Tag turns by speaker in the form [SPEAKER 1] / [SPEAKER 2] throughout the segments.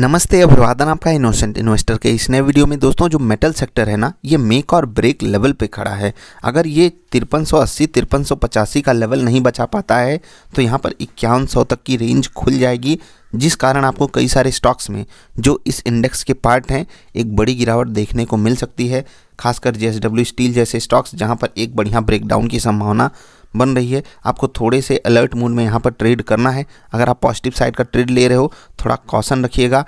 [SPEAKER 1] नमस्ते अभिवादन आपका इनोसेंट इन्वेस्टर के इस नए वीडियो में दोस्तों जो मेटल सेक्टर है ना ये मेक और ब्रेक लेवल पे खड़ा है अगर ये तिरपन सौ अस्सी तिरपन सौ पचासी का लेवल नहीं बचा पाता है तो यहाँ पर इक्यावन सौ तक की रेंज खुल जाएगी जिस कारण आपको कई सारे स्टॉक्स में जो इस इंडेक्स के पार्ट हैं एक बड़ी गिरावट देखने को मिल सकती है खासकर जे स्टील जैसे स्टॉक्स जहाँ पर एक बढ़िया ब्रेकडाउन की संभावना बन रही है आपको थोड़े से अलर्ट मूड में यहाँ पर ट्रेड करना है अगर आप पॉजिटिव साइड का ट्रेड ले रहे हो थोड़ा कॉशन रखिएगा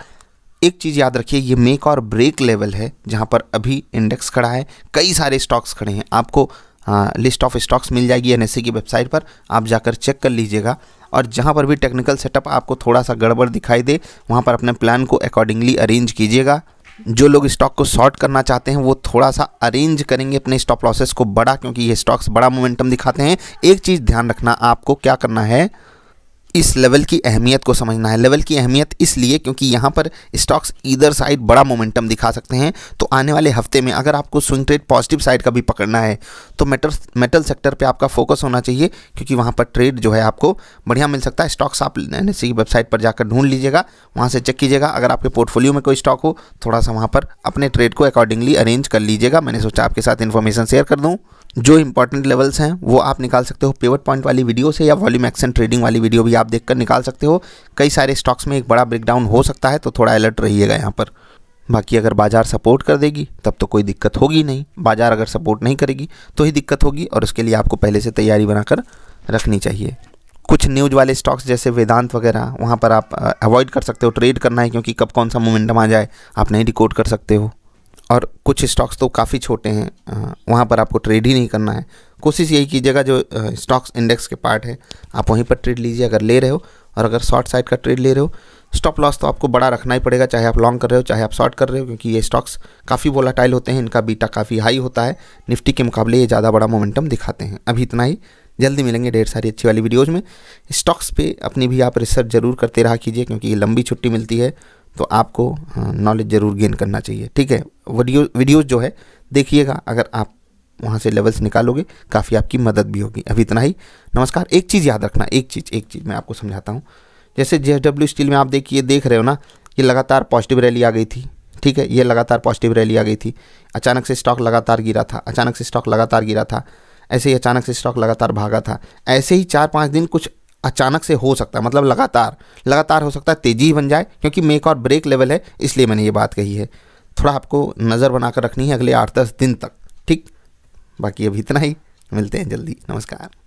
[SPEAKER 1] एक चीज़ याद रखिए ये मेक और ब्रेक लेवल है जहाँ पर अभी इंडेक्स खड़ा है कई सारे स्टॉक्स खड़े हैं आपको आ, लिस्ट ऑफ स्टॉक्स मिल जाएगी एन e की वेबसाइट पर आप जाकर चेक कर लीजिएगा और जहाँ पर भी टेक्निकल सेटअप आपको थोड़ा सा गड़बड़ दिखाई दे वहाँ पर अपने प्लान को अकॉर्डिंगली अरेंज कीजिएगा जो लोग स्टॉक को शॉर्ट करना चाहते हैं वो थोड़ा सा अरेंज करेंगे अपने स्टॉप लॉसेस को बड़ा क्योंकि ये स्टॉक्स बड़ा मोमेंटम दिखाते हैं एक चीज़ ध्यान रखना आपको क्या करना है इस लेवल की अहमियत को समझना है लेवल की अहमियत इसलिए क्योंकि यहाँ पर स्टॉक्स इधर साइड बड़ा मोमेंटम दिखा सकते हैं तो आने वाले हफ्ते में अगर आपको स्विंग ट्रेड पॉजिटिव साइड का भी पकड़ना है तो मेटल मेटल सेक्टर पे आपका फोकस होना चाहिए क्योंकि वहाँ पर ट्रेड जो है आपको बढ़िया मिल सकता है स्टॉक्स आप एन की वेबसाइट पर जाकर ढूंढ लीजिएगा वहाँ से चेक कीजिएगा अगर आपके पोर्टफोलियो में कोई स्टॉक हो थोड़ा सा वहाँ पर अपने ट्रेड को अकॉर्डिंगली अरेंज कर लीजिएगा मैंने सोचा आपके साथ इन्फॉर्मेशन शेयर कर दूँ जो इंपॉर्टेंट लेवल्स हैं वो आप निकाल सकते हो पेवट पॉइंट वाली वीडियो से या वॉल्यूम एक्शन ट्रेडिंग वाली वीडियो भी आप देखकर निकाल सकते हो कई सारे स्टॉक्स में एक बड़ा ब्रेकडाउन हो सकता है तो थोड़ा अलर्ट रहिएगा यहाँ पर बाकी अगर बाज़ार सपोर्ट कर देगी तब तो कोई दिक्कत होगी नहीं बाज़ार अगर सपोर्ट नहीं करेगी तो ही दिक्कत होगी और उसके लिए आपको पहले से तैयारी बनाकर रखनी चाहिए कुछ न्यूज वाले स्टॉक्स जैसे वेदांत वगैरह वहाँ पर आप अवॉइड कर सकते हो ट्रेड करना है क्योंकि कब कौन सा मोमेंटम आ जाए आप नहीं रिकॉर्ड कर सकते हो और कुछ स्टॉक्स तो काफ़ी छोटे हैं वहाँ पर आपको ट्रेड ही नहीं करना है कोशिश यही कीजिएगा जो स्टॉक्स इंडेक्स के पार्ट है आप वहीं पर ट्रेड लीजिए अगर ले रहे हो और अगर शॉर्ट साइड का ट्रेड ले रहे हो स्टॉप लॉस तो आपको बड़ा रखना ही पड़ेगा चाहे आप लॉन्ग कर रहे हो चाहे आप शॉर्ट कर रहे हो क्योंकि ये स्टॉक्स काफ़ी वोलाटाइल होते हैं इनका बीटा काफ़ी हाई होता है निफ्टी के मुकाबले ये ज़्यादा बड़ा मोमेंटम दिखाते हैं अभी इतना ही जल्दी मिलेंगे ढेर सारी अच्छी वाली वीडियोज़ में स्टॉक्स पे अपनी भी आप रिसर्च जरूर करते रहा कीजिए क्योंकि ये लंबी छुट्टी मिलती है तो आपको नॉलेज ज़रूर गेन करना चाहिए ठीक है वीडियो वीडियोज़ जो है देखिएगा अगर आप वहाँ से लेवल्स निकालोगे काफ़ी आपकी मदद भी होगी अभी इतना ही नमस्कार एक चीज़ याद रखना एक चीज़ एक चीज़ मैं आपको समझाता हूँ जैसे जे डब्ल्यू स्टील में आप देखिए देख रहे हो ना ये लगातार पॉजिटिव रैली आ गई थी ठीक है ये लगातार पॉजिटिव रैली आ गई थी अचानक से स्टॉक लगातार गिरा था अचानक से स्टॉक लगातार गिरा था ऐसे ही अचानक से स्टॉक लगातार भागा था ऐसे ही चार पाँच दिन कुछ अचानक से हो सकता है मतलब लगातार लगातार हो सकता है तेजी ही बन जाए क्योंकि मेक और ब्रेक लेवल है इसलिए मैंने ये बात कही है थोड़ा आपको नज़र बनाकर रखनी है अगले आठ दस दिन तक ठीक बाकी अभी इतना ही मिलते हैं जल्दी नमस्कार